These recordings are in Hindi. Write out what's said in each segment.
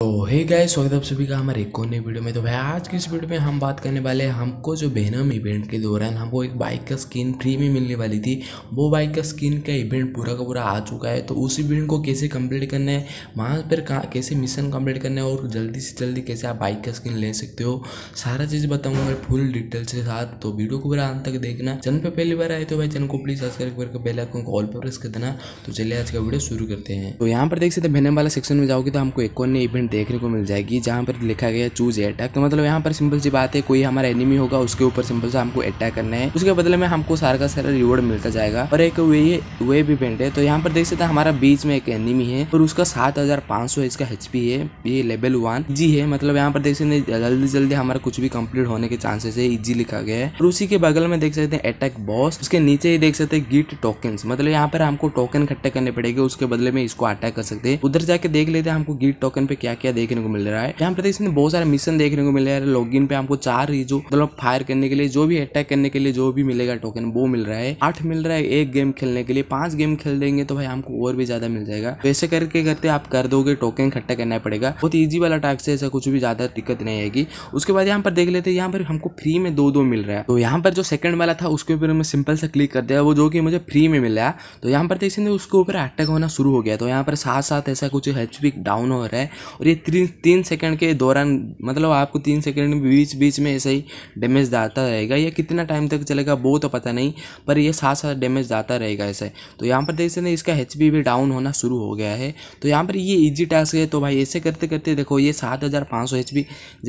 तो हे गाय स्वागत आप सभी का हमारे एक और नई वीडियो में तो भाई आज की इस वीडियो में हम बात करने वाले हैं हमको जो बेनम इवेंट के दौरान हमको एक बाइक का स्किन फ्री में मिलने वाली थी वो बाइक का स्किन का इवेंट पूरा का पूरा आ चुका है तो उस इवेंट को कैसे कंप्लीट करना है वहाँ पर कैसे मिशन कम्प्लीट करना है और जल्दी से जल्दी कैसे आप बाइक का स्किन ले सकते हो सारा चीज़ बताऊँगा मैं फुल डिटेल के साथ तो वीडियो को पूरा अंत तक देखना चैनल पर पहली बार आए तो भाई चैनल को प्लीज़ सब्सक्राइब करके बेल आइकन को ऑल पर प्रेस कर देना तो चलिए आज का वीडियो शुरू करते हैं तो यहाँ पर देख सकते बेनम वाला सेक्शन में जाओगे तो हमको एक और इवेंट देखने को मिल जाएगी जहाँ पर लिखा गया चूज ए अटैक तो मतलब यहाँ पर सिंपल सी बात है कोई हमारा एनिमी होगा उसके ऊपर सिंपल सा हमको अटैक करना है उसके बदले में हमको सारा का सारा रिवॉर्ड मिलता जाएगा और एक वे वे भी पेंट है तो यहाँ पर देख सकते हैं हमारा बीच में एक एनिमी है और उसका सात हजार पांच सौ इसका एच पी है ये लेवल वन जी है मतलब यहाँ पर देख सकते हैं जल्दी जल्दी हमारा कुछ भी कम्प्लीट होने के चांसेस है इजी लिखा गया है और उसी के बगल में देख सकते हैं अटैक बॉस उसके नीचे ही देख सकते हैं गिट टोकन मतलब यहाँ पर हमको टोकन इकट्ठा करने पड़ेगा उसके बदले में इसको अटैक कर सकते हैं उधर जाके देख लेते हैं हमको गिट टोकन पे क्या क्या देखने को मिल रहा है यहाँ पर इसमें बहुत सारे मिशन देखने को मिल रहा है लॉगिन पे आपको चार ही जो मतलब फायर करने के लिए जो भी अटैक करने के लिए जो भी मिलेगा टोकन वो मिल रहा है आठ मिल रहा है एक गेम खेलने के लिए पांच गेम खेल देंगे तो भाई हमको और भी ज्यादा मिल जाएगा वैसे तो करके करते आप कर दोगे टोकन इकट्ठा करना पड़ेगा बहुत ईजी वाला टास्क है ऐसा कुछ भी ज्यादा दिक्कत नहीं आएगी उसके बाद यहाँ पर देख लेते हैं यहाँ पर हमको फ्री में दो दो मिल रहा है तो यहाँ पर जो सेकंड वाला था उसके ऊपर हमें सिंपल सा क्लिक कर दिया वो जो कि मुझे फ्री में मिला तो यहाँ पर देख सकते उसके ऊपर अटैक होना शुरू हो गया तो यहाँ पर साथ साथ ऐसा कुछ एच डाउन हो रहा है और ये तीन तीन सेकेंड के दौरान मतलब आपको तीन सेकेंड बीच बीच में ऐसा ही डैमेज आता रहेगा या कितना टाइम तक चलेगा वो तो पता नहीं पर ये साथ साथ डैमेज आता रहेगा ऐसे तो यहाँ पर देख सकते इसका एच भी डाउन होना शुरू हो गया है तो यहाँ पर ये इजी टास्क है तो भाई ऐसे करते करते देखो ये सात हज़ार पाँच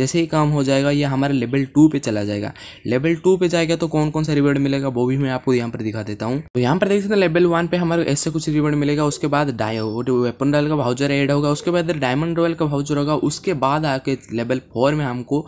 जैसे ही काम हो जाएगा ये हमारे लेवल टू पर चला जाएगा लेवल टू पर जाएगा तो कौन कौन सा रिवॉर्ड मिलेगा वो भी मैं आपको यहाँ पर दिखा देता हूँ तो यहाँ पर देख सकते लेवल वन पर हमारे ऐसे कुछ रिवॉर्ड मिलेगा उसके बाद डाय वेपन रॉयल का भाउजर एड होगा उसके बाद डायमंड रॉयल का वाउचर होगा उसके बाद आके लेवल फोर में हमको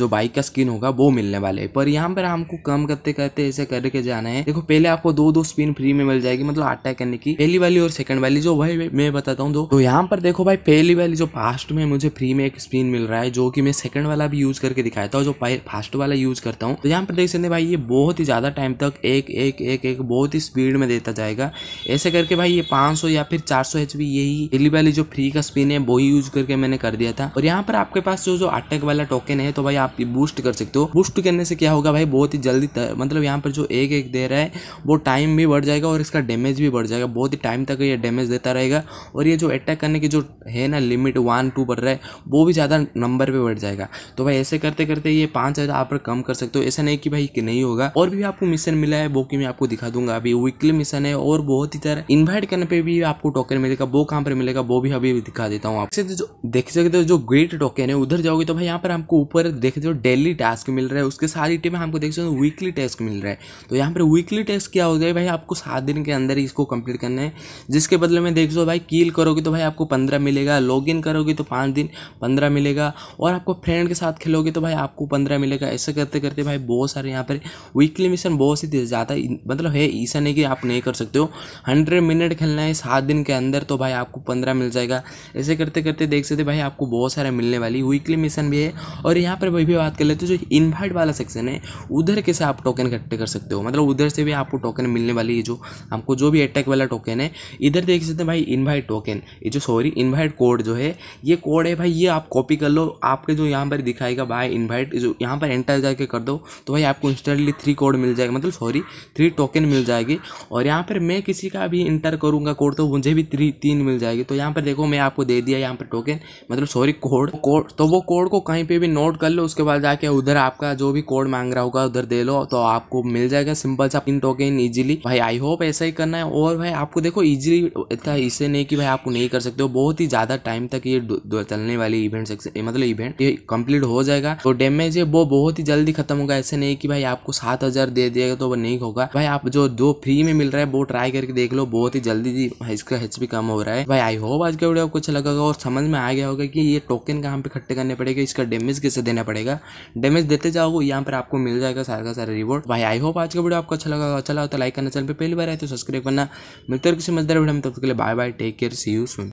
जो बाइक का स्किन होगा वो मिलने वाले है पर यहाँ पर हमको कम करते करते ऐसे करके जाना है देखो पहले आपको दो दो स्पिन फ्री में मिल जाएगी मतलब अटैक करने की पहली वाली और सेकंड वाली जो भाई मैं बताता हूँ दो तो यहाँ पर देखो भाई पहली वाली जो फास्ट में मुझे फ्री में एक स्पिन मिल रहा है जो की मैं सेकंड वाला भी यूज करके दिखाया था जो फास्ट वाला यूज करता हूँ तो यहाँ पर देख सकते भाई ये बहुत ही ज्यादा टाइम तक एक एक एक एक बहुत ही स्पीड में देता जाएगा ऐसे करके भाई ये 500 या फिर 400 सौ एच यही पहली वाली जो फ्री का स्पिन है वो यूज करके मैं मैंने कर दिया था और यहाँ पर आपके पास जो जो अटक वाला टोकन है तो भाई आप बूस्ट कर सकते हो बूस्ट करने से क्या होगा भाई बहुत ही जल्दी मतलब यहाँ पर जो एक एक दे रहा है वो टाइम भी बढ़ जाएगा और इसका डैमेज भी बढ़ जाएगा बहुत ही टाइम तक ये डैमेज देता रहेगा और ये जो अटैक करने की जो है ना लिमिट वन टू बढ़ रहा है वो भी ज़्यादा नंबर पर बढ़ जाएगा तो भाई ऐसे करते करते ये पाँच हज़ार आप कम कर सकते हो ऐसा नहीं कि भाई कि नहीं होगा और भी आपको मिशन मिला है वो कि मैं आपको दिखा दूंगा अभी वीकली मिशन है और बहुत ही तरह इन्वाइट करने पर भी आपको टोकन मिलेगा वो कहाँ पर मिलेगा वो भी अभी दिखा देता हूँ आपसे जो देख सकते हो जो ग्रेट टोकन है उधर जाओगे तो भाई यहाँ पर हमको ऊपर देख सकते हो डेली टास्क मिल रहा है उसके साथ ही टिप हमको देख सकते हो वीकली टास्क मिल रहा है तो यहाँ पर वीकली टास्क क्या हो जाए भाई आपको सात दिन के अंदर ही इसको कंप्लीट करना है जिसके बदले में देख सो भाई कील करोगे तो भाई आपको पंद्रह मिलेगा लॉग इन करोगे तो पाँच दिन पंद्रह मिलेगा और आपको फ्रेंड के साथ खेलोगे तो भाई आपको पंद्रह मिलेगा ऐसा करते करते भाई बहुत सारे यहाँ पर वीकली मिशन बहुत सी ज़्यादा मतलब है ऐसा नहीं कि आप नहीं कर सकते हो हंड्रेड मिनट खेलना है सात दिन के अंदर तो भाई आपको पंद्रह मिल जाएगा ऐसे करते करते देख सकते से भाई आपको बहुत सारा मिलने वाली वीकली मिशन भी है और यहाँ पर भाई भी बात कर लेते हो जो इन्वाइट वाला सेक्शन है उधर कैसे आप टोकन इकट्ठे कर सकते हो मतलब उधर से भी आपको टोकन मिलने वाली है जो आपको जो भी अटैक वाला टोकन है इधर देख सकते भाई इन्वाइट टोकन ये जो सॉरी इन्वाइट कोड जो है ये कोड है भाई ये आप कॉपी कर लो आपके जो यहाँ पर दिखाएगा भाई इन्वाइट जो यहाँ पर एंटर जाके कर दो तो भाई आपको इंस्टेंटली थ्री कोड मिल जाएगा मतलब सॉरी थ्री टोकन मिल जाएगी और यहाँ पर मैं किसी का भी इंटर करूँगा कोड तो मुझे भी थ्री तीन मिल जाएगी तो यहाँ पर देखो मैं आपको दे दिया यहाँ पर टोकन मतलब सॉरी कोड कोड तो वो कोड को कहीं पे भी नोट कर लो उसके बाद जाके उधर आपका जो भी कोड मांग रहा होगा उधर दे लो तो आपको मिल जाएगा सिंपल सा पिन टोकन इजीली भाई आई होप ऐसा ही करना है और भाई आपको देखो इजीली इतना इसे नहीं कि भाई आपको नहीं कर सकते हो बहुत ही ज़्यादा टाइम तक ये चलने वाली इवेंट मतलब इवेंट ये कंप्लीट हो जाएगा तो डैमेज है वो बहुत ही जल्दी खत्म होगा ऐसे नहीं कि भाई आपको सात हज़ार दे दिएगा तो वो नहीं होगा भाई आप जो दो फ्री में मिल रहा है वो ट्राई करके देख लो बहुत ही जल्दी इसका हेच भी कम हो रहा है भाई आई होप आज का वीडियो आपको अच्छा लगेगा और समझ में आएगा गया होगा कि ये टोकन कहाँ पे इकट्ठे करने पड़ेगा इसका डैमेज कैसे देना पड़ेगा डैमेज देते जाओगे यहाँ पर आपको मिल जाएगा सारा का सारा रिवॉर्ड भाई आई होप आज का वीडियो आपको अच्छा लगा अच्छा लगा तो लाइक करना चैनल पर पहली बार आए तो सब्सक्राइब करना मिलते हैं किसी मजदार वीडियो में तब तक के लिए bye bye take care see you soon